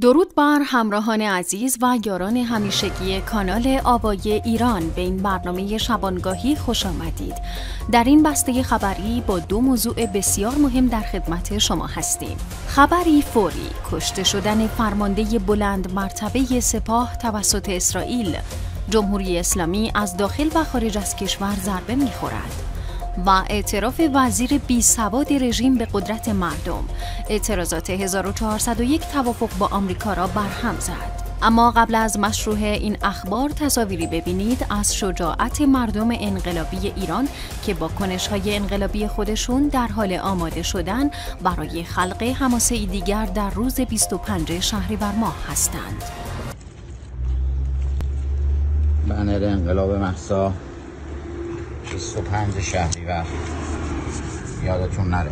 درود بر همراهان عزیز و یاران همیشگی کانال آوای ایران به این برنامه شبانگاهی خوش آمدید. در این بسته خبری با دو موضوع بسیار مهم در خدمت شما هستیم. خبری فوری کشته شدن فرمانده بلند مرتبه سپاه توسط اسرائیل جمهوری اسلامی از داخل و خارج از کشور ضربه میخورد. و اعتراف وزیر بی سواد رژیم به قدرت مردم اعتراضات 1401 توافق با آمریکا را برهم زد اما قبل از مشروع این اخبار تصاویری ببینید از شجاعت مردم انقلابی ایران که با های انقلابی خودشون در حال آماده شدن برای خلق حماسه دیگر در روز 25 شهریور ماه هستند. بنر انقلاب محسا 25 شهریور یادتون نره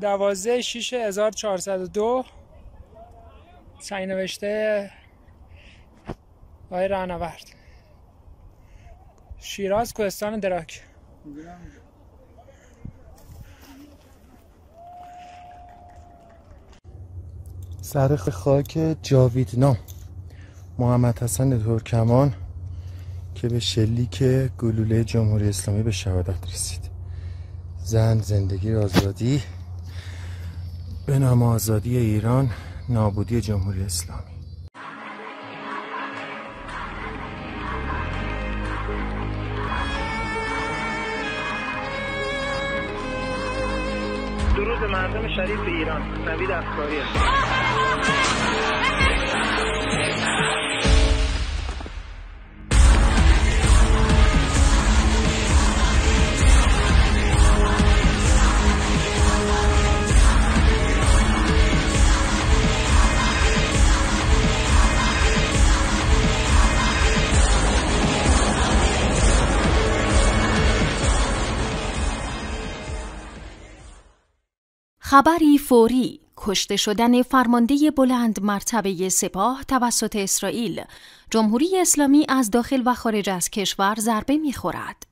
دوازده شیش هزار چهارصد و دو سعی نوشته آقای رهنورد شیراز کوهستان دراک سر خاک جاویدنا محمد حسن ترکمان که به شلیک گلوله جمهوری اسلامی به شهادت رسید زن زندگی آزادی به نام آزادی ایران نابودی جمهوری اسلامی به مردم شریف ایران نوید افکاری خبری فوری کشته شدن فرمانده بلند مرتبه سپاه توسط اسرائیل جمهوری اسلامی از داخل و خارج از کشور ضربه میخورد.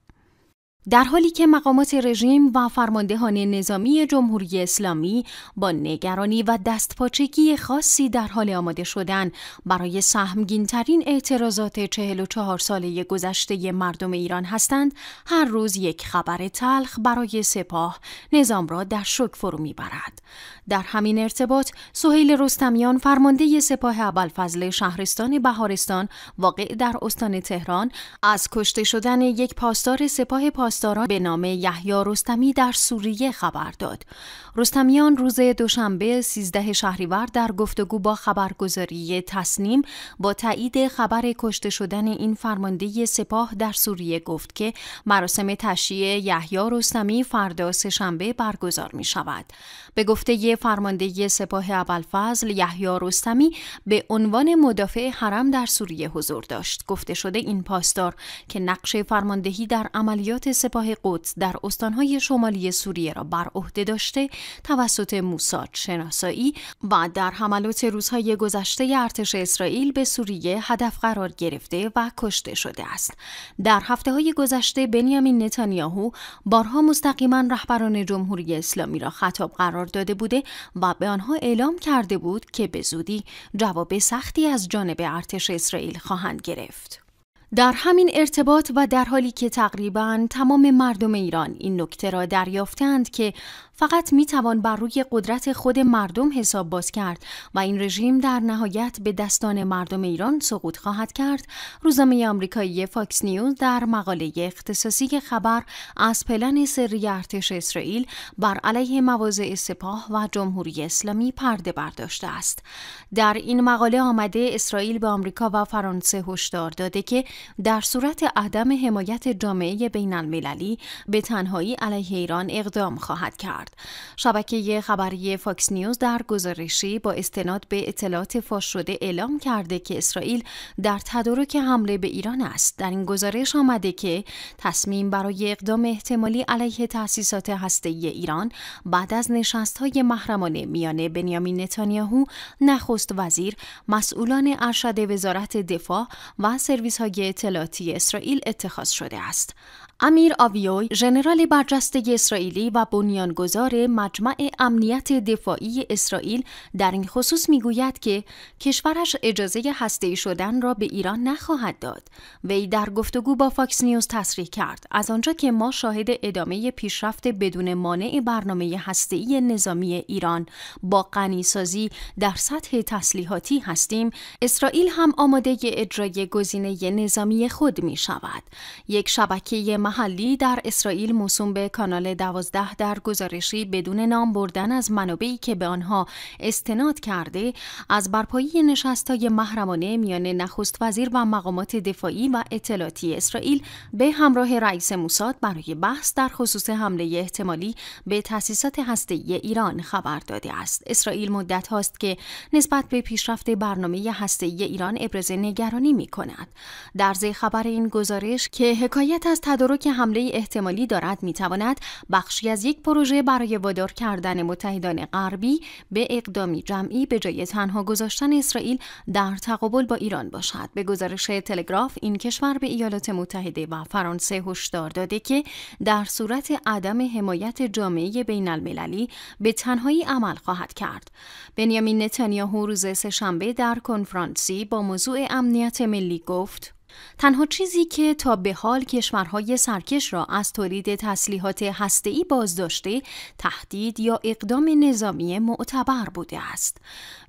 در حالی که مقامات رژیم و فرماندهان نظامی جمهوری اسلامی با نگرانی و دستپاچگی خاصی در حال آماده شدن برای سهمگینترین اعتراضات 44 ساله گذشته مردم ایران هستند، هر روز یک خبر تلخ برای سپاه نظام را در شک فرو میبرد. در همین ارتباط، سهیل رستمیان فرمانده سپاه ابوالفضل شهرستان بهارستان واقع در استان تهران از کشته شدن یک پاسدار سپاه پاس پاسداران به نام یحیی رستمی در سوریه خبر داد رستمیان روز دوشنبه 13 شهریور در گفتگو با خبرگزاری تصنیم با تایید خبر کشته شدن این فرمانده سپاه در سوریه گفت که مراسم تشییع یحیی رستمی فردا سهشنبه برگزار می شود. به گفته فرمانده سپاه ابوالفضل یحیی رستمی به عنوان مدافع حرم در سوریه حضور داشت. گفته شده این پاسدار که نقش فرماندهی در عملیات سپاه قدس در استانهای شمالی سوریه را بر عهده داشته توسط موساد شناسایی و در حملات روزهای گذشته ارتش اسرائیل به سوریه هدف قرار گرفته و کشته شده است. در هفته های گذشته بنیامین نتانیاهو بارها مستقیما رهبران جمهوری اسلامی را خطاب قرار داده بوده و به آنها اعلام کرده بود که به زودی جواب سختی از جانب ارتش اسرائیل خواهند گرفت. در همین ارتباط و در حالی که تقریبا تمام مردم ایران این نکته را دریافتند که فقط می توان بر روی قدرت خود مردم حساب باز کرد و این رژیم در نهایت به دستان مردم ایران سقوط خواهد کرد روزنامه آمریکایی فاکس نیوز در مقاله اختصاصی خبر از پلن سری ارتش اسرائیل بر علیه مواضع سپاه و جمهوری اسلامی پرده برداشته است در این مقاله آمده اسرائیل به آمریکا و فرانسه هشدار داده که در صورت عدم حمایت جامعه بین المللی به تنهایی علیه ایران اقدام خواهد کرد شبکه خبری فاکس نیوز در گزارشی با استناد به اطلاعات فاش شده اعلام کرده که اسرائیل در تدارک حمله به ایران است. در این گزارش آمده که تصمیم برای اقدام احتمالی علیه تأسیسات هسته‌ای ایران بعد از نشست‌های محرمانه میان بنیامین نتانیاهو، نخست وزیر، مسئولان ارشد وزارت دفاع و های اطلاعاتی اسرائیل اتخاذ شده است. امیر آویوی، ژنرال برجسته اسرائیلی و بنیانگذار مجمع امنیت دفاعی اسرائیل در این خصوص میگوید که کشورش اجازه هسته شدن را به ایران نخواهد داد وی در گفتگو با فاکس نیوز تصریح کرد از آنجا که ما شاهد ادامه پیشرفت بدون مانع برنامه هسته‌ای نظامی ایران با غنیسازی در سطح تسلیحاتی هستیم اسرائیل هم آماده اجرای گزینه نظامی خود می شود یک شبکه محلی در اسرائیل موسوم به کانال 12 در گزارش بدون نام بردن از منابعی که به آنها استناد کرده از برپایی نشستای محرمانه میان نخست وزیر و مقامات دفاعی و اطلاعاتی اسرائیل به همراه رئیس موساد برای بحث در خصوص حمله احتمالی به تاسیسات هسته‌ای ایران خبر داده است. اسرائیل مدت هاست که نسبت به پیشرفت برنامه هسته‌ای ایران ابراز نگرانی می کند. در زی خبر این گزارش که حکایت از تدارک حمله احتمالی دارد می بخشی از یک پروژه برای وادار کردن متحدان غربی به اقدامی جمعی به جای تنها گذاشتن اسرائیل در تقابل با ایران باشد به گزارش تلگراف این کشور به ایالات متحده و فرانسه هشدار داده که در صورت عدم حمایت جامعه بین المللی به تنهایی عمل خواهد کرد بنیامین نتانیاهو روز سهشنبه در کنفرانسی با موضوع امنیت ملی گفت تنها چیزی که تا به حال کشورهای سرکش را از تولید تسلیحات هسته‌ای داشته، تهدید یا اقدام نظامی معتبر بوده است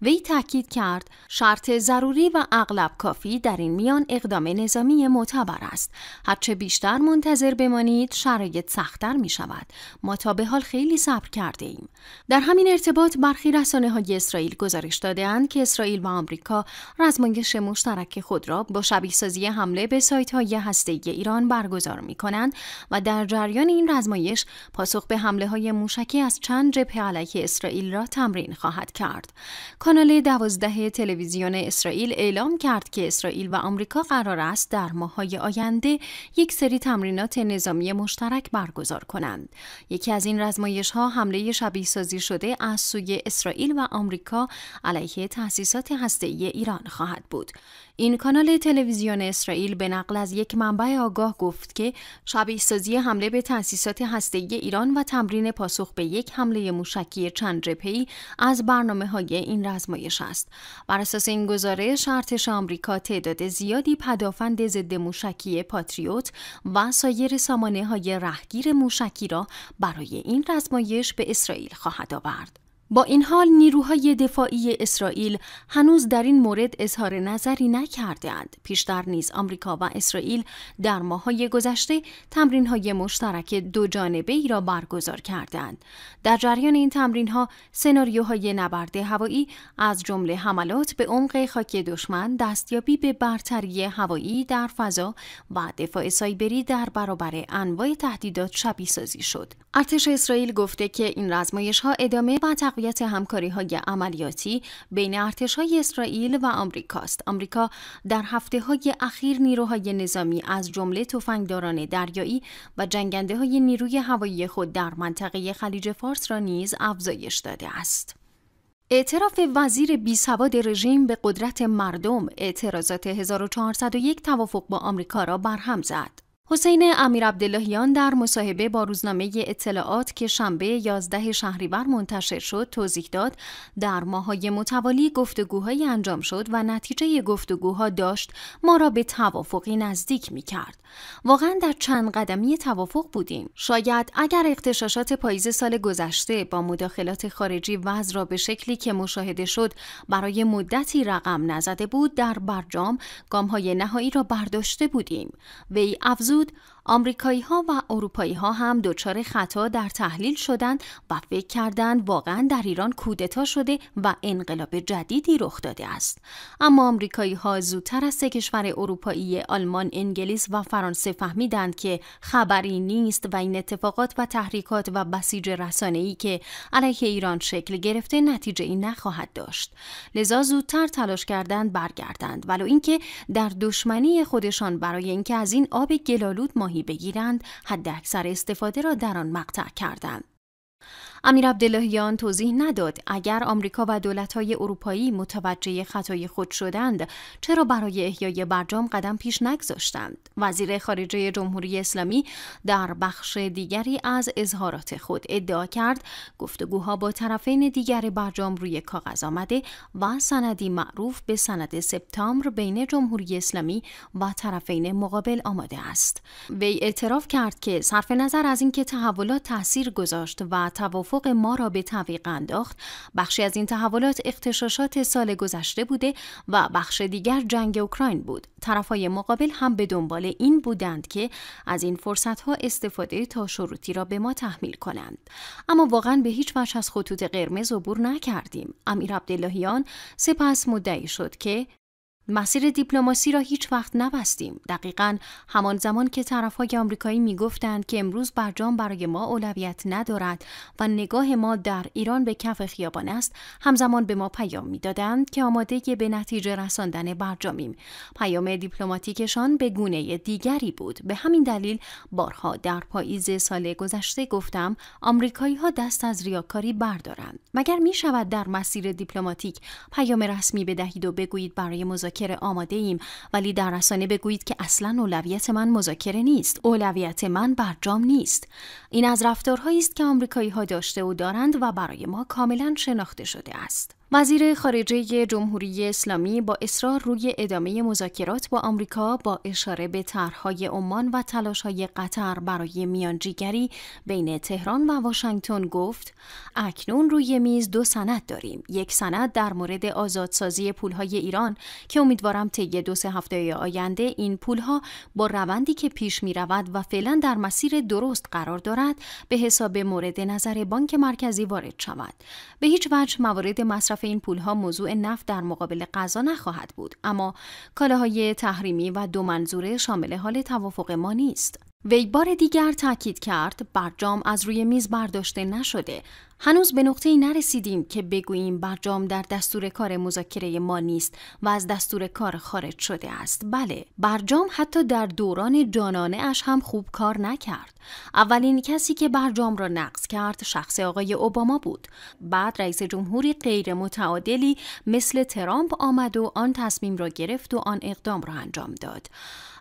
وی تاکید کرد شرط ضروری و اغلب کافی در این میان اقدام نظامی معتبر است هرچه بیشتر منتظر بمانید شرایط سختتر می شود ما تا به حال خیلی صبر کرده ایم در همین ارتباط برخی رسانه های اسرائیل گزارش دادهاند که اسرائیل و آمریکا رزمایش مشترک خود را با شبیه سازی حمله به سایت های هسته ایران برگزار می کنند و در جریان این رزمایش پاسخ به حمله های موشکی از چند جبهه علیه اسرائیل را تمرین خواهد کرد. کانال دوازده تلویزیون اسرائیل اعلام کرد که اسرائیل و آمریکا قرار است در ماههای آینده یک سری تمرینات نظامی مشترک برگزار کنند. یکی از این رزمایش ها حمله شبیه سازی شده از سوی اسرائیل و آمریکا علیه تأسیسات هسته ایران خواهد بود. این کانال تلویزیون اسرائیل به نقل از یک منبع آگاه گفت که شبیه سازی حمله به تأسیسات هسته‌ای ایران و تمرین پاسخ به یک حمله موشکی چند جبهه‌ای از برنامه های این رزمایش است. بر اساس این گزارش، شرطش آمریکا تعداد زیادی پدافند ضد موشکی پاتریوت و سایر سامانه های رهگیر موشکی را برای این رزمایش به اسرائیل خواهد آورد. با این حال نیروهای دفاعی اسرائیل هنوز در این مورد اظهار نظری نکردند. پیشتر نیز آمریکا و اسرائیل در ماه‌های گذشته تمرینهای مشترک دو جانبه ای را برگزار کردند. در جریان این تمرینها سناریوهای نبرد هوایی از جمله حملات به عمق خاک دشمن، دستیابی به برتری هوایی در فضا و دفاع سایبری در برابر انواع تهدیدات شبیه سازی شد. ارتش اسرائیل گفته که این رزمایش ادامه و تقویت همکاری های عملیاتی بین ارتش های اسرائیل و آمریکاست. آمریکا در هفته های اخیر نیروهای نظامی از جمله تفنگداران دریایی و جنگنده های نیروی هوایی خود در منطقه خلیج فارس را نیز افزایش داده است. اعتراف وزیر بیسواد رژیم به قدرت مردم اعتراضات 1401 توافق با آمریکا را برهم زد. حسین امیر عبداللهیان در مصاحبه با روزنامه اطلاعات که شنبه 11 شهریور منتشر شد توضیح داد در ماهای متوالی گفتگوهایی انجام شد و نتیجه گفتگوها داشت ما را به توافقی نزدیک می کرد. واقعا در چند قدمی توافق بودیم. شاید اگر اختشاشات پاییز سال گذشته با مداخلات خارجی وضع را به شکلی که مشاهده شد برای مدتی رقم نزده بود در برجام گامهای نهایی را برداشته بودیم. وی افزود بود آمریکایی ها و اروپایی ها هم دچار خطا در تحلیل شدند و فکر کردند واقعا در ایران کودتا شده و انقلاب جدیدی رخ داده است اما آمریکایی ها زودتر از سه کشور اروپایی آلمان انگلیس و فرانسه فهمیدند که خبری نیست و این اتفاقات و تحریکات و بسیج رسانه‌ای که علیه ایران شکل گرفته نتیجه ای نخواهد داشت لذا زودتر تلاش کردند برگردند ولو اینکه در دشمنی خودشان برای اینکه از این آب گلالود ماهی بگیرند حداکثر استفاده را در آن مقطع کردند امیر عبداللهیان توضیح نداد اگر آمریکا و دولت‌های اروپایی متوجه خطای خود شدند چرا برای احیای برجام قدم پیش نگذاشتند وزیر خارجه جمهوری اسلامی در بخش دیگری از اظهارات خود ادعا کرد گفتگوها با طرفین دیگر برجام روی کاغذ آمده و سندی معروف به سند سپتامبر بین جمهوری اسلامی و طرفین مقابل آماده است وی اعتراف کرد که صرف نظر از اینکه تحولات تاثیر گذاشت و توافق توافق ما را به تعویق انداخت بخشی از این تحولات اختشاشات سال گذشته بوده و بخش دیگر جنگ اوکراین بود طرفهای مقابل هم به دنبال این بودند که از این فرصت ها استفاده تا شروطی را به ما تحمیل کنند اما واقعا به هیچ وجه از خطوط قرمز عبور نکردیم امیر عبداللهیان سپس مدعی شد که مسیر دیپلماسی را هیچ وقت نبستیم. دقیقا همان زمان که طرفهای آمریکایی میگفتند که امروز برجام برای ما اولویت ندارد و نگاه ما در ایران به کف خیابان است، همزمان به ما پیام میدادند که آماده به نتیجه رساندن برجامیم. پیام دیپلماتیکشان به گونه دیگری بود. به همین دلیل بارها در پاییز سال گذشته گفتم آمریکایی ها دست از ریاکاری بردارند. مگر می شود در مسیر دیپلماتیک پیام رسمی بدهید و بگویید برای مذاکره آماده ایم ولی در رسانه بگویید که اصلا اولویت من مذاکره نیست اولویت من برجام نیست این از رفتارهایی است که آمریکایی ها داشته و دارند و برای ما کاملا شناخته شده است وزیر خارجه جمهوری اسلامی با اصرار روی ادامه مذاکرات با آمریکا با اشاره به طرحهای عمان و تلاشهای قطر برای میانجیگری بین تهران و واشنگتن گفت اکنون روی میز دو سند داریم یک سند در مورد آزادسازی پولهای ایران که امیدوارم طی دو سه هفته آینده این پولها با روندی که پیش می رود و فعلا در مسیر درست قرار دارد به حساب مورد نظر بانک مرکزی وارد شود به هیچ وجه موارد مصرف این پولها موضوع نفت در مقابل غذا نخواهد بود اما کالاهای تحریمی و دو منظوره شامل حال توافق ما نیست وی بار دیگر تاکید کرد برجام از روی میز برداشته نشده هنوز به نقطه ای نرسیدیم که بگوییم برجام در دستور کار مذاکره ما نیست و از دستور کار خارج شده است بله برجام حتی در دوران جانانه اش هم خوب کار نکرد اولین کسی که برجام را نقض کرد شخص آقای اوباما بود بعد رئیس جمهوری غیر متعادلی مثل ترامپ آمد و آن تصمیم را گرفت و آن اقدام را انجام داد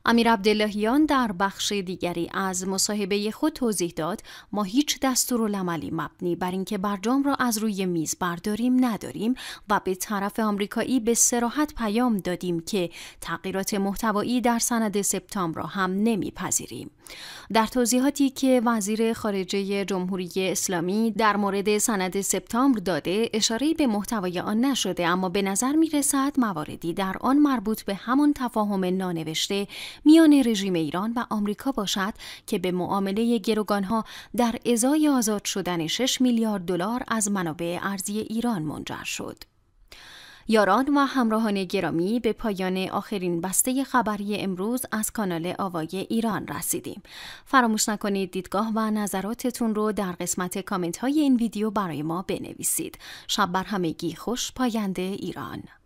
امیر عبداللهیان در بخش دیگری از مصاحبه خود توضیح داد ما هیچ دستور دستورالعملی مبنی بر اینکه برجام را از روی میز برداریم نداریم و به طرف آمریکایی به سراحت پیام دادیم که تغییرات محتوایی در سند سپتامبر را هم نمیپذیریم در توضیحاتی که وزیر خارجه جمهوری اسلامی در مورد سند سپتامبر داده اشاره به محتوای آن نشده اما به نظر می رسد مواردی در آن مربوط به همان تفاهم نانوشته میان رژیم ایران و آمریکا باشد که به معامله گروگانها در ازای آزاد شدن 6 میلیارد دلار از منابع ارزی ایران منجر شد. یاران و همراهان گرامی به پایان آخرین بسته خبری امروز از کانال آوای ایران رسیدیم. فراموش نکنید دیدگاه و نظراتتون رو در قسمت کامنت های این ویدیو برای ما بنویسید. شب بر همگی خوش پاینده ایران.